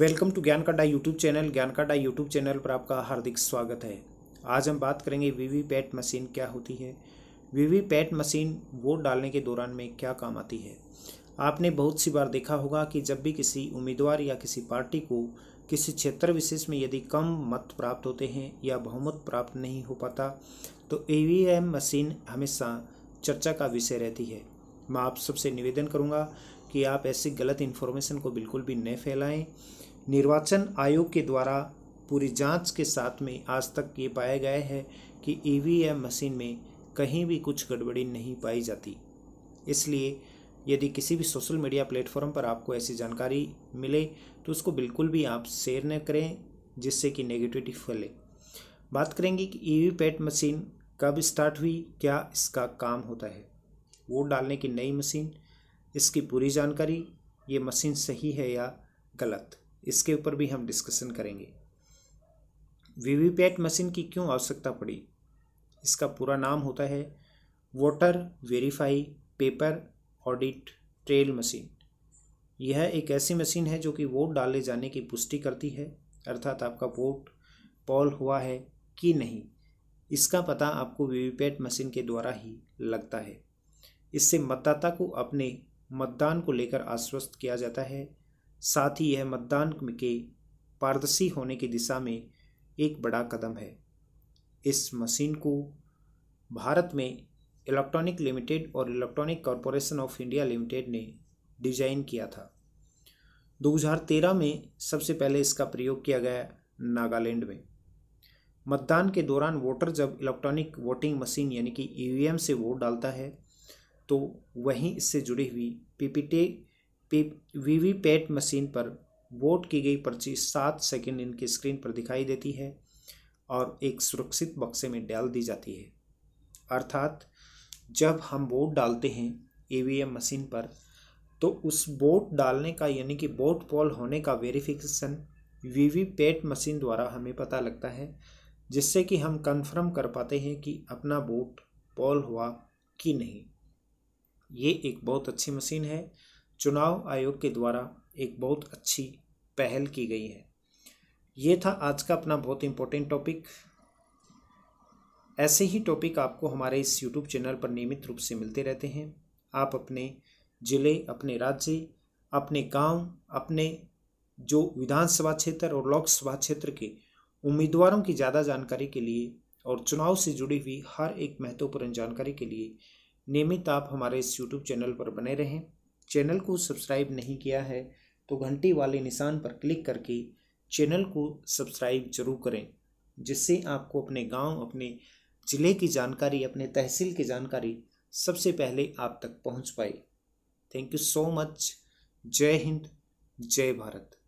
welcome to ज्ञान Kanda YouTube channel ज्ञान Kanda YouTube channel पर आपका हार्दिक स्वागत है आज हम बात करेंगे वीवीपैट मशीन क्या होती है वीवीपैट मशीन वोट डालने के दौरान में क्या काम आती है आपने बहुत सी बार देखा होगा कि जब भी किसी उम्मीदवार या किसी पार्टी को किसी क्षेत्र विशेष में यदि कम मत प्राप्त होते हैं या बहुमत प्राप्त नहीं हो पाता तो ई मशीन हमेशा चर्चा का विषय रहती है मैं आप सबसे निवेदन करूंगा कि आप ऐसी गलत इन्फॉर्मेशन को बिल्कुल भी न फैलाएं निर्वाचन आयोग के द्वारा पूरी जांच के साथ में आज तक ये पाया गया है कि ईवीएम e मशीन में कहीं भी कुछ गड़बड़ी नहीं पाई जाती इसलिए यदि किसी भी सोशल मीडिया प्लेटफॉर्म पर आपको ऐसी जानकारी मिले तो उसको बिल्कुल भी आप शेयर न करें जिससे कि नेगेटिविटी फैले बात करेंगे कि ई वी पैट मशीन कब स्टार्ट हुई क्या इसका काम होता है वोट डालने की नई मशीन इसकी पूरी जानकारी ये मशीन सही है या गलत इसके ऊपर भी हम डिस्कशन करेंगे वीवीपैट मशीन की क्यों आवश्यकता पड़ी इसका पूरा नाम होता है voter verify paper audit trail machine यह एक ऐसी मशीन है जो कि वोट डाले जाने की पुष्टि करती है अर्थात आपका वोट पॉल हुआ है कि नहीं इसका पता आपको वीवीपैट मशीन के द्वारा ही लगता है इससे मतदाता को अपने मतदान को लेकर आश्वस्त किया जाता है साथ ही यह मतदान के पारदर्शी होने की दिशा में एक बड़ा कदम है इस मशीन को भारत में इलेक्ट्रॉनिक लिमिटेड और electronic corporation of India limited ने डिजाइन किया था 2013 में सबसे पहले इसका प्रयोग किया गया नागालैंड में मतदान के दौरान वोटर जब इलेक्ट्रॉनिक वोटिंग मशीन यानी कि ईवीएम से वोट डालता है तो वहीं इससे जुड़ी हुई पीपीटी पी पैट मशीन पर वोट की गई पर्ची सात सेकेंड इनकी स्क्रीन पर दिखाई देती है और एक सुरक्षित बक्से में डाल दी जाती है अर्थात जब हम वोट डालते हैं ईवीएम मशीन पर तो उस वोट डालने का यानी कि वोट पॉल होने का वेरिफिकेशन वीवीपैट मशीन द्वारा हमें पता लगता है जिससे कि हम कंफर्म कर पाते हैं कि अपना वोट पॉल हुआ कि नहीं ये एक बहुत अच्छी मशीन है चुनाव आयोग के द्वारा एक बहुत अच्छी पहल की गई है ये था आज का अपना बहुत इम्पोर्टेंट टॉपिक ऐसे ही टॉपिक आपको हमारे इस यूट्यूब चैनल पर नियमित रूप से मिलते रहते हैं आप अपने ज़िले अपने राज्य अपने गांव अपने जो विधानसभा क्षेत्र और लोकसभा क्षेत्र के उम्मीदवारों की ज़्यादा जानकारी के लिए और चुनाव से जुड़ी हुई हर एक महत्वपूर्ण जानकारी के लिए नियमित आप हमारे इस यूट्यूब चैनल पर बने रहें चैनल को सब्सक्राइब नहीं किया है तो घंटी वाले निशान पर क्लिक करके चैनल को सब्सक्राइब जरूर करें जिससे आपको अपने गांव अपने ज़िले की जानकारी अपने तहसील की जानकारी सबसे पहले आप तक पहुंच पाए थैंक यू सो मच जय हिंद जय भारत